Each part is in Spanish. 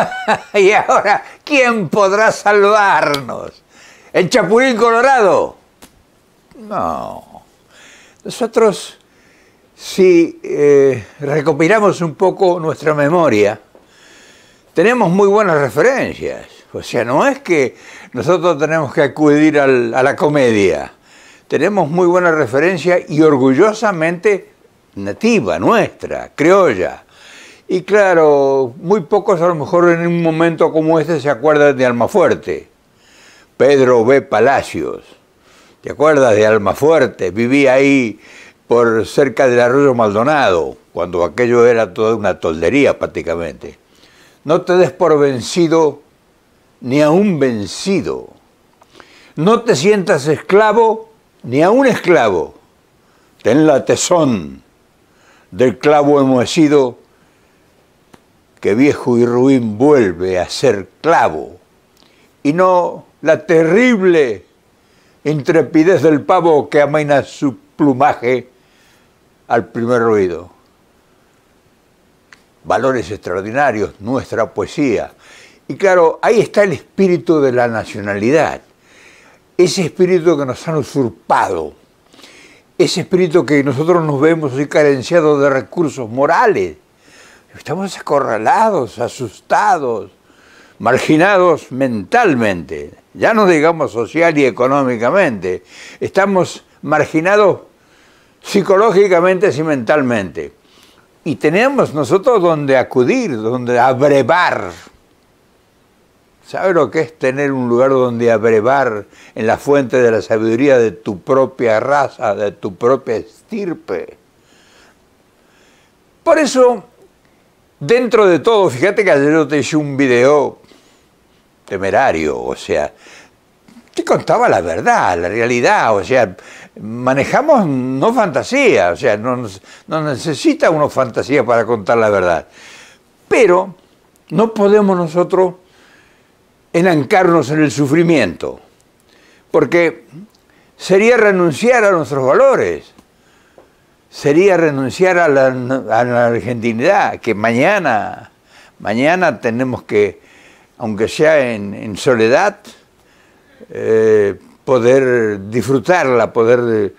y ahora, ¿quién podrá salvarnos? ¿El Chapulín Colorado? No. Nosotros, si eh, recopilamos un poco nuestra memoria, tenemos muy buenas referencias. O sea, no es que nosotros tenemos que acudir a la comedia. Tenemos muy buenas referencias y orgullosamente nativa, nuestra, criolla. Y claro, muy pocos a lo mejor en un momento como este se acuerdan de Almafuerte. Pedro B. Palacios. ¿Te acuerdas de Almafuerte? Vivía ahí por cerca del arroyo Maldonado, cuando aquello era toda una toldería prácticamente. No te des por vencido ni un vencido. No te sientas esclavo ni a un esclavo. Ten la tesón del clavo enmohecido que viejo y ruin vuelve a ser clavo, y no la terrible intrepidez del pavo que amaina su plumaje al primer ruido. Valores extraordinarios, nuestra poesía. Y claro, ahí está el espíritu de la nacionalidad, ese espíritu que nos han usurpado, ese espíritu que nosotros nos vemos así carenciados de recursos morales, Estamos acorralados, asustados, marginados mentalmente, ya no digamos social y económicamente, estamos marginados psicológicamente y mentalmente. Y tenemos nosotros donde acudir, donde abrevar. ¿Sabe lo que es tener un lugar donde abrevar en la fuente de la sabiduría de tu propia raza, de tu propia estirpe? Por eso Dentro de todo, fíjate que ayer yo te hice un video temerario, o sea, te contaba la verdad, la realidad, o sea, manejamos no fantasía, o sea, no, no necesita uno fantasía para contar la verdad. Pero no podemos nosotros enancarnos en el sufrimiento, porque sería renunciar a nuestros valores sería renunciar a la, argentinidad, que mañana, mañana tenemos que, aunque sea en, soledad, eh, poder disfrutarla, poder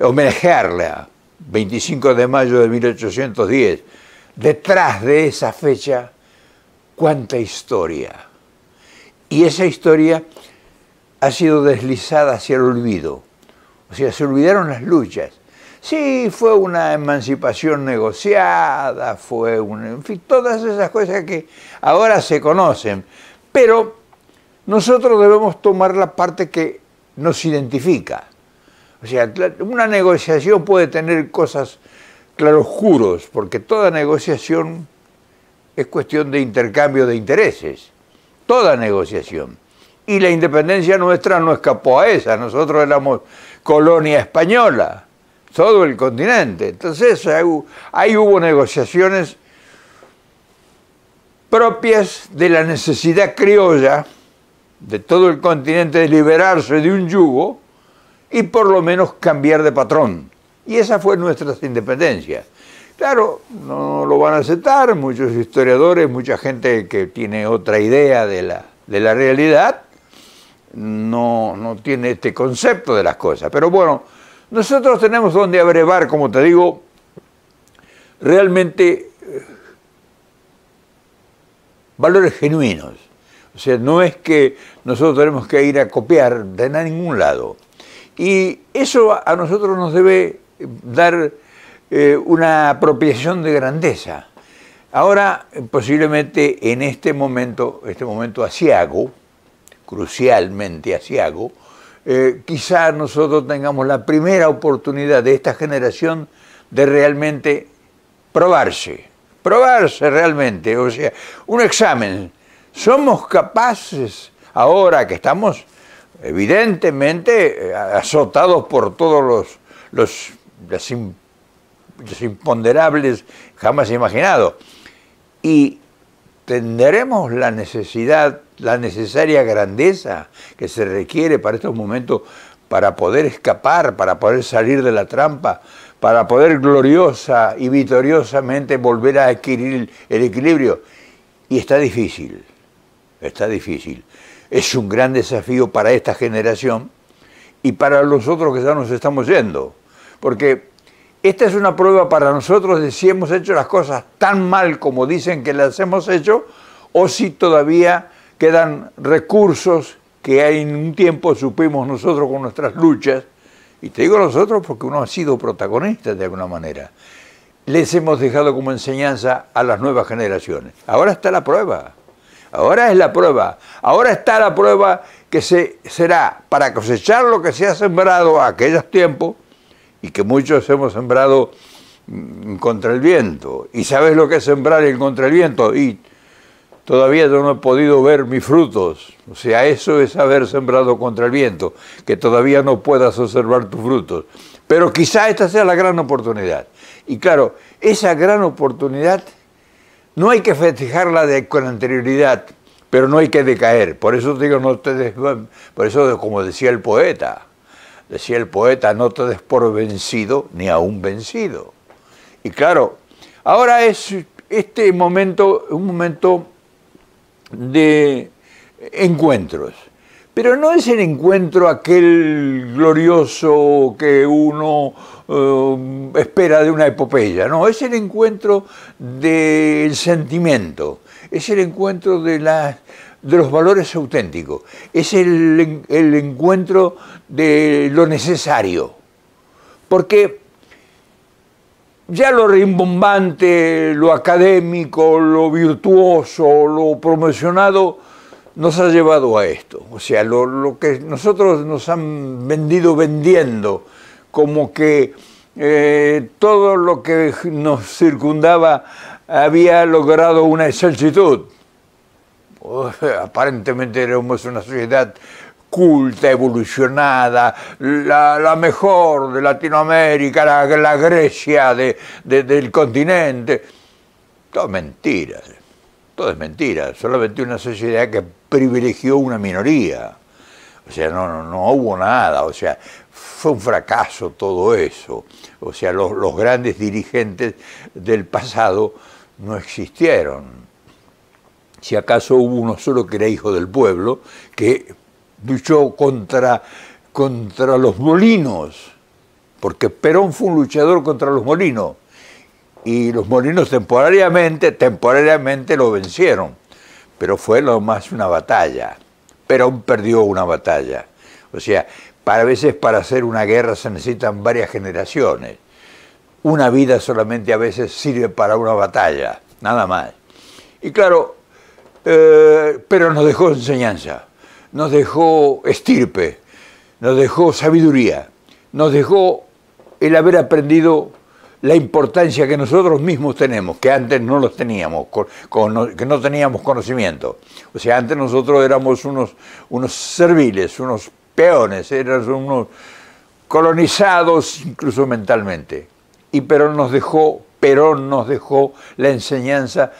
eh, homenajearla. 25 de mayo de 1810. Detrás de esa fecha, cuánta historia. Y esa historia ha sido deslizada hacia el olvido. O sea, se olvidaron las luchas, Sí, fue una emancipación negociada, fue un, en fin, todas esas cosas que ahora se conocen. Pero nosotros debemos tomar la parte que nos identifica. O sea, una negociación puede tener cosas claroscuros, porque toda negociación es cuestión de intercambio de intereses. Toda negociación. Y la independencia nuestra no escapó a esa. Nosotros éramos colonia española todo el continente. Entonces ahí hubo negociaciones propias de la necesidad criolla de todo el continente de liberarse de un yugo y por lo menos cambiar de patrón. Y esa fue nuestra independencia. Claro, no lo van a aceptar muchos historiadores, mucha gente que tiene otra idea de la, realidad, no, no tiene este concepto de las cosas. Pero bueno, nosotros tenemos donde abrevar, como te digo, realmente eh, valores genuinos. O sea, no es que nosotros tenemos que ir a copiar de ningún lado. Y eso a nosotros nos debe eh, dar eh, una apropiación de grandeza. Ahora, posiblemente en este momento, este momento asiago, crucialmente asiago, eh, quizá nosotros tengamos la primera oportunidad de esta generación de realmente probarse, probarse realmente, o sea, un examen. ¿Somos capaces, ahora que estamos evidentemente eh, azotados por todos los, los, imponderables jamás imaginados, y ¿Tendremos la necesidad, la necesaria grandeza que se requiere para estos momentos para poder escapar, para poder salir de la trampa, para poder gloriosa y vitoriosamente volver a adquirir el equilibrio? Y está difícil, está difícil. Es un gran desafío para esta generación y para los otros que ya nos estamos yendo, porque esta es una prueba para nosotros de si hemos hecho las cosas tan mal como dicen que las hemos hecho o si todavía quedan recursos que en un tiempo supimos nosotros con nuestras luchas, y te digo nosotros porque uno ha sido protagonista de alguna manera, les hemos dejado como enseñanza a las nuevas generaciones. Ahora está la prueba, ahora es la prueba, ahora está la prueba que se, será para cosechar lo que se ha sembrado a aquellos tiempos y que muchos hemos sembrado contra el viento. ¿Y sabes lo que es sembrar en contra el viento? Y todavía yo no he podido ver mis frutos. O sea, eso es haber sembrado contra el viento, que todavía no puedas observar tus frutos. Pero quizá esta sea la gran oportunidad. Y claro, esa gran oportunidad no hay que festejarla de, con anterioridad, pero no hay que decaer. Por eso digo, no te por eso como decía el poeta, Decía el poeta, no te des por vencido ni aún vencido. Y claro, ahora es este momento, un momento de encuentros. Pero no es el encuentro aquel glorioso que uno eh, espera de una epopeya, no, es el encuentro del sentimiento, es el encuentro de las de los valores auténticos, es el, encuentro de lo necesario. Porque ya lo rimbombante, lo académico, lo virtuoso, lo promocionado, nos ha llevado a esto. O sea, lo, que nosotros nos han vendido vendiendo, como que eh, todo lo que nos circundaba había logrado una exactitud. aparentemente éramos una sociedad culta, evolucionada, la, mejor de Latinoamérica, la, Grecia del continente. Todo es mentira, todo es mentira, solamente una sociedad que privilegió una minoría. O sea, no, no, no hubo nada, o sea, fue un fracaso todo eso. O sea, los grandes dirigentes del pasado no existieron si acaso hubo uno solo que era hijo del pueblo, que luchó contra, contra los molinos, porque Perón fue un luchador contra los molinos, y los molinos temporariamente, lo vencieron, pero fue lo más una batalla. Perón perdió una batalla. O sea, para, a veces para hacer una guerra se necesitan varias generaciones. Una vida solamente a veces sirve para una batalla, nada más. Y claro, eh, pero nos dejó enseñanza, nos dejó estirpe, nos dejó sabiduría, nos dejó el haber aprendido la importancia que nosotros mismos tenemos, que antes no los teníamos, que no teníamos conocimiento. O sea, antes nosotros éramos unos, unos serviles, unos peones, eran unos colonizados incluso mentalmente. Y pero nos dejó, Perón nos dejó la enseñanza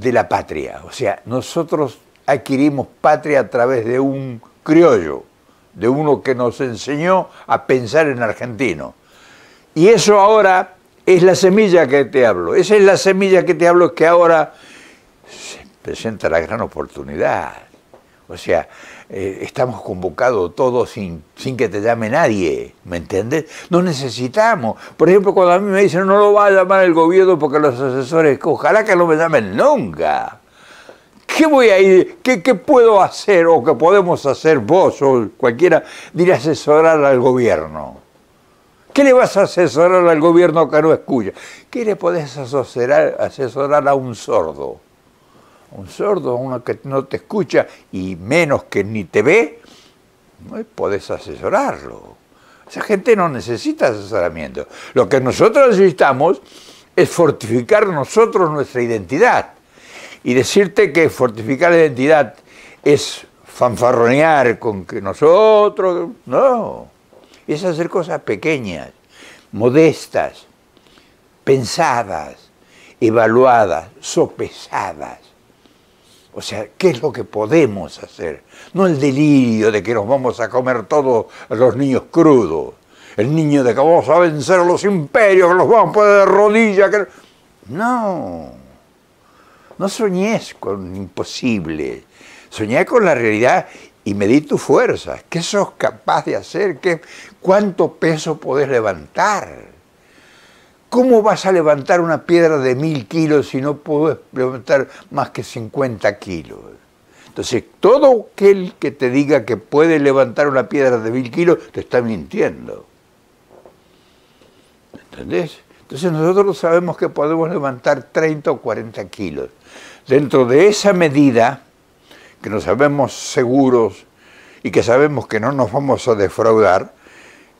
de la patria. O sea, nosotros adquirimos patria a través de un criollo, de uno que nos enseñó a pensar en argentino. Y eso ahora es la semilla que te hablo. Esa es la semilla que te hablo que ahora se presenta la gran oportunidad. O sea, eh, estamos convocados todos sin, que te llame nadie, ¿me entiendes? No necesitamos. Por ejemplo, cuando a mí me dicen no lo va a llamar el gobierno porque los asesores, ojalá que no me llamen nunca. ¿Qué voy a ir? ¿Qué, puedo hacer o qué podemos hacer vos o cualquiera de asesorar al gobierno? ¿Qué le vas a asesorar al gobierno que no escucha? ¿Qué le podés asesorar a un sordo? un sordo, uno que no te escucha y menos que ni te ve, no puedes asesorarlo. Esa gente no necesita asesoramiento. Lo que nosotros necesitamos es fortificar nosotros nuestra identidad. Y decirte que fortificar la identidad es fanfarronear con que nosotros, no, es hacer cosas pequeñas, modestas, pensadas, evaluadas, sopesadas. O sea, ¿qué es lo que podemos hacer? No el delirio de que nos vamos a comer todos los niños crudos. El niño de que vamos a vencer a los imperios, que los vamos a poner de rodillas. No. No soñés con imposible. Soñá con la realidad y medí tus fuerzas. ¿Qué sos capaz de hacer? ¿Qué, ¿Cuánto peso podés levantar? ¿Cómo vas a levantar una piedra de mil kilos si no puedes levantar más que 50 kilos? Entonces, todo aquel que te diga que puede levantar una piedra de mil kilos, te está mintiendo. ¿Entendés? Entonces nosotros sabemos que podemos levantar 30 o 40 kilos. Dentro de esa medida, que nos sabemos seguros y que sabemos que no nos vamos a defraudar,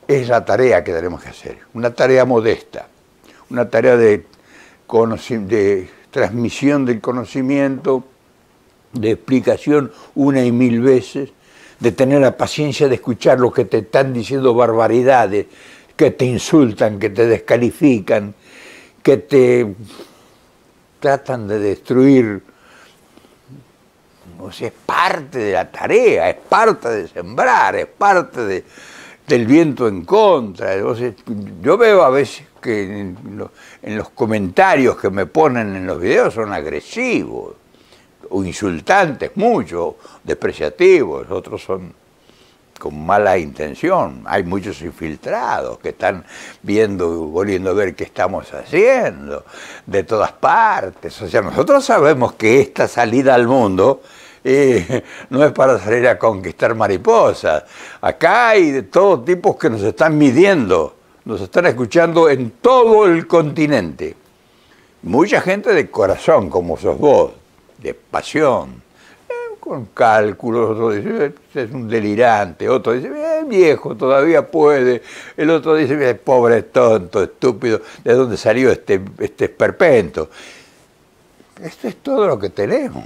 es la tarea que tenemos que hacer, una tarea modesta una tarea de, transmisión del conocimiento, de explicación una y mil veces, de tener la paciencia de escuchar lo que te están diciendo barbaridades, que te insultan, que te descalifican, que te tratan de destruir. O sea, es parte de la tarea, es parte de sembrar, es parte de, del viento en contra. yo veo a veces que en los, comentarios que me ponen en los videos son agresivos o insultantes, muchos, despreciativos, otros son con mala intención. Hay muchos infiltrados que están viendo, volviendo a ver qué estamos haciendo, de todas partes. O sea, nosotros sabemos que esta salida al mundo eh, no es para salir a conquistar mariposas. Acá hay de todo tipo que nos están midiendo nos están escuchando en todo el continente. Mucha gente de corazón, como sos vos, de pasión, eh, con cálculos, otro dice, eh, este es un delirante, otro dice, eh, viejo, todavía puede, el otro dice, pobre tonto, estúpido, ¿de dónde salió este, este esperpento? Esto es todo lo que tenemos.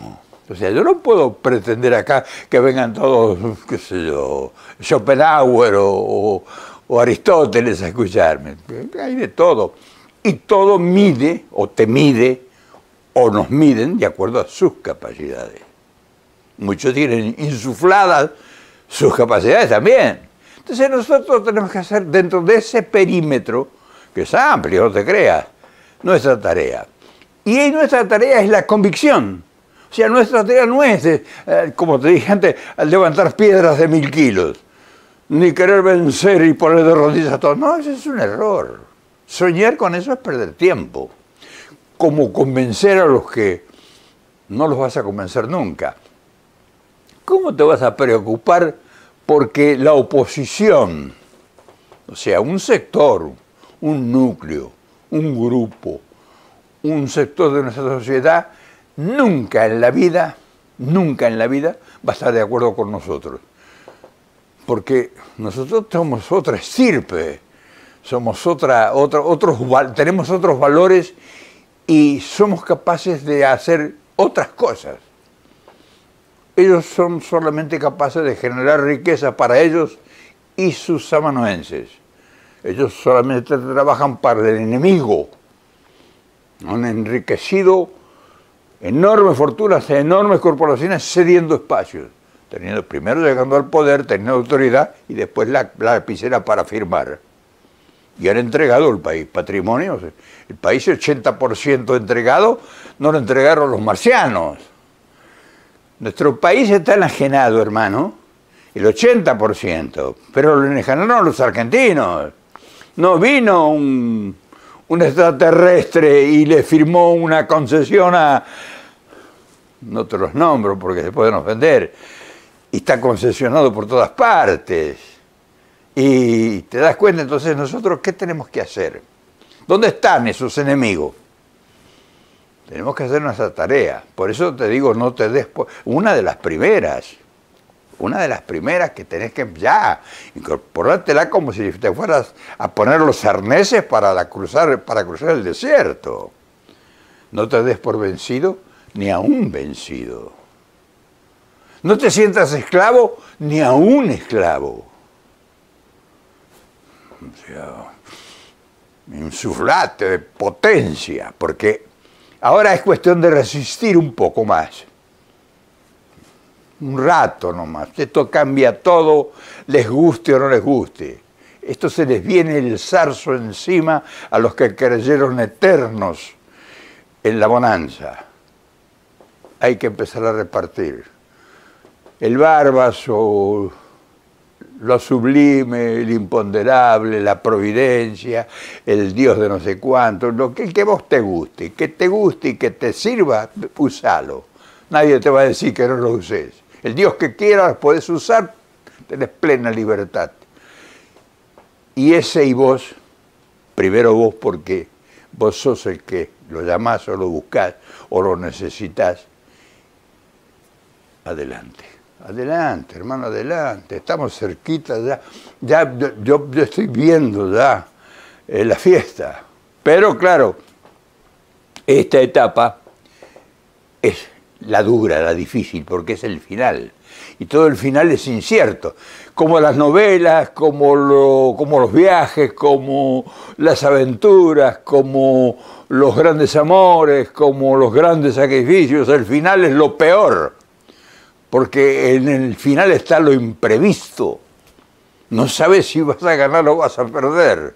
O sea, yo no puedo pretender acá que vengan todos, qué sé yo, Schopenhauer o o Aristóteles a escucharme. Hay de todo. Y todo mide o te mide o nos miden de acuerdo a sus capacidades. Muchos tienen insufladas sus capacidades también. Entonces nosotros tenemos que hacer dentro de ese perímetro, que es amplio, no te creas, nuestra tarea. Y nuestra tarea es la convicción. O sea, nuestra tarea no es, eh, como te dije antes, levantar piedras de mil kilos ni querer vencer y poner de rodillas a todos. No, ese es un error. Soñar con eso es perder tiempo. Como convencer a los que no los vas a convencer nunca. ¿Cómo te vas a preocupar porque la oposición, o sea, un sector, un núcleo, un grupo, un sector de nuestra sociedad, nunca en la vida, nunca en la vida va a estar de acuerdo con nosotros? porque nosotros somos otra estirpe, somos otra, otros, tenemos otros valores y somos capaces de hacer otras cosas. Ellos son solamente capaces de generar riqueza para ellos y sus samanoenses. Ellos solamente trabajan para el enemigo. Han enriquecido enormes fortunas, enormes corporaciones cediendo espacios primero llegando al poder, teniendo autoridad y después la, la lapicera para firmar. Y han entregado el país, patrimonio, el país 80% entregado, no lo entregaron los marcianos. Nuestro país está enajenado, hermano, el 80%, pero lo enajenaron los argentinos. No vino un, un extraterrestre y le firmó una concesión a... No te los nombro porque se pueden ofender y está concesionado por todas partes. Y te das cuenta, entonces nosotros, ¿qué tenemos que hacer? ¿Dónde están esos enemigos? Tenemos que hacer nuestra tarea. Por eso te digo, no te des... Una de las primeras, una de las primeras que tenés que ya incorporártela como si te fueras a poner los arneses para, la cruzar, para cruzar el desierto. No te des por vencido ni aún vencido. No te sientas esclavo ni a un esclavo. O sea, de potencia, porque ahora es cuestión de resistir un poco más. Un rato nomás. Esto cambia todo, les guste o no les guste. Esto se les viene el zarzo encima a los que creyeron eternos en la bonanza. Hay que empezar a repartir el Barbas lo sublime, el imponderable, la providencia, el Dios de no sé cuánto, lo que, vos te guste, que te guste y que te sirva, usalo. Nadie te va a decir que no lo uses. El Dios que quieras podés usar, tenés plena libertad. Y ese y vos, primero vos porque vos sos el que lo llamás o lo buscás o lo necesitas, adelante. Adelante, hermano, adelante. Estamos cerquita ya. Ya yo, estoy viendo ya eh, la fiesta. Pero claro, esta etapa es la dura, la difícil, porque es el final. Y todo el final es incierto. Como las novelas, como, como los viajes, como las aventuras, como los grandes amores, como los grandes sacrificios, el final es lo peor porque en el final está lo imprevisto. No sabes si vas a ganar o vas a perder.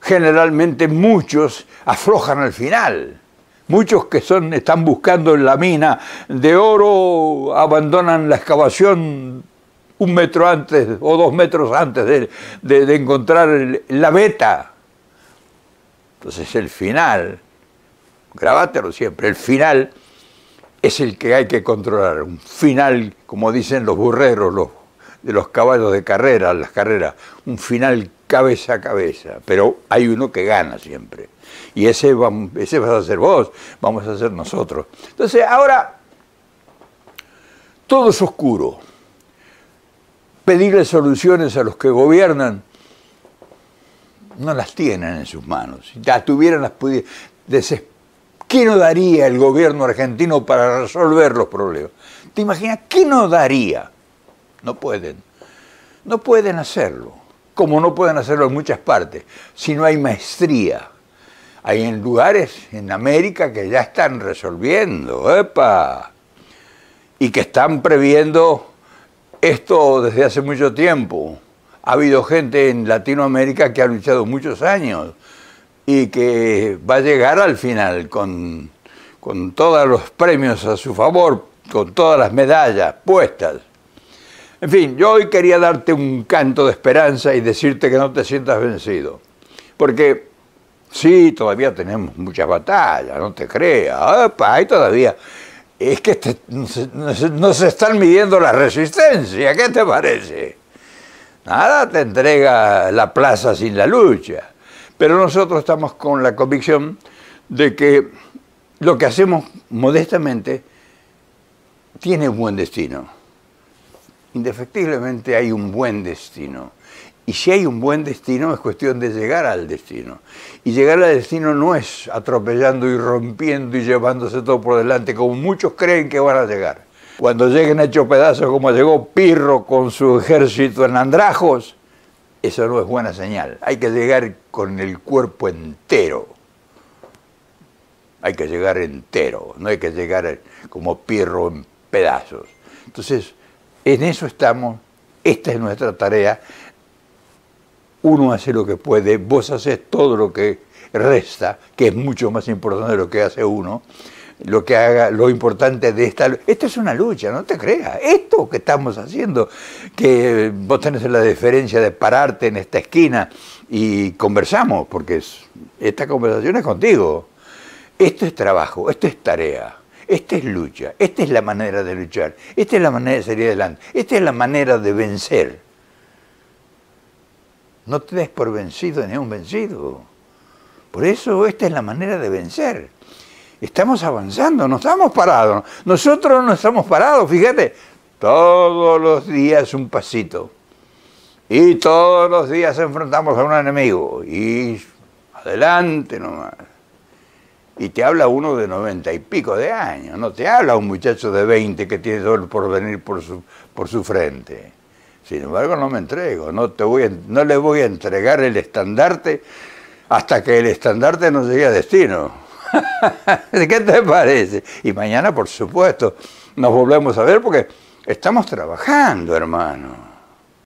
Generalmente muchos aflojan al final. Muchos que son, están buscando en la mina de oro abandonan la excavación un metro antes o dos metros antes de, encontrar la beta. Entonces el final, grabátelo siempre, el final es el que hay que controlar. Un final, como dicen los burreros, los, de los caballos de carrera, las carreras, un final cabeza a cabeza, pero hay uno que gana siempre. Y ese, ese vas a ser vos, vamos a ser nosotros. Entonces ahora todo es oscuro. Pedirle soluciones a los que gobiernan no las tienen en sus manos. Si las tuvieran, las pudieran. desesperar. ¿Qué no daría el gobierno argentino para resolver los problemas? ¿Te imaginas qué no daría? No pueden. No pueden hacerlo, como no pueden hacerlo en muchas partes, si no hay maestría. Hay en lugares en América que ya están resolviendo, ¡epa! Y que están previendo esto desde hace mucho tiempo. Ha habido gente en Latinoamérica que ha luchado muchos años y que va a llegar al final con, con todos los premios a su favor, con todas las medallas puestas. En fin, yo hoy quería darte un canto de esperanza y decirte que no te sientas vencido. Porque sí, todavía tenemos muchas batallas, no te creas. todavía. Es que no se están midiendo la resistencia, ¿qué te parece? Nada te entrega la plaza sin la lucha. Pero nosotros estamos con la convicción de que lo que hacemos modestamente tiene un buen destino. Indefectiblemente hay un buen destino. Y si hay un buen destino, es cuestión de llegar al destino. Y llegar al destino no es atropellando y rompiendo y llevándose todo por delante, como muchos creen que van a llegar. Cuando lleguen hechos pedazos, como llegó Pirro con su ejército en Andrajos, eso no es buena señal. Hay que llegar con el cuerpo entero. Hay que llegar entero, no hay que llegar como pierro en pedazos. Entonces, en eso estamos, esta es nuestra tarea. Uno hace lo que puede, vos haces todo lo que resta, que es mucho más importante de lo que hace uno lo que haga, lo importante de esta Esto es una lucha, no te creas. Esto que estamos haciendo, que vos tenés la diferencia de pararte en esta esquina y conversamos, porque esta conversación es contigo. Esto es trabajo, esto es tarea, esta es lucha, esta es la manera de luchar, esta es la manera de salir adelante, esta es la manera de vencer. No te des por vencido ni un vencido. Por eso esta es la manera de vencer estamos avanzando, no estamos parados. Nosotros no estamos parados, fíjate, todos los días un pasito. Y todos los días enfrentamos a un enemigo. Y adelante nomás. Y te habla uno de noventa y pico de años, no te habla un muchacho de veinte que tiene dolor el porvenir por su, por su frente. Sin embargo, no me entrego, no, te voy no le voy a entregar el estandarte hasta que el estandarte nos llegue a destino. ¿Qué te parece? Y mañana, por supuesto, nos volvemos a ver porque estamos trabajando, hermano.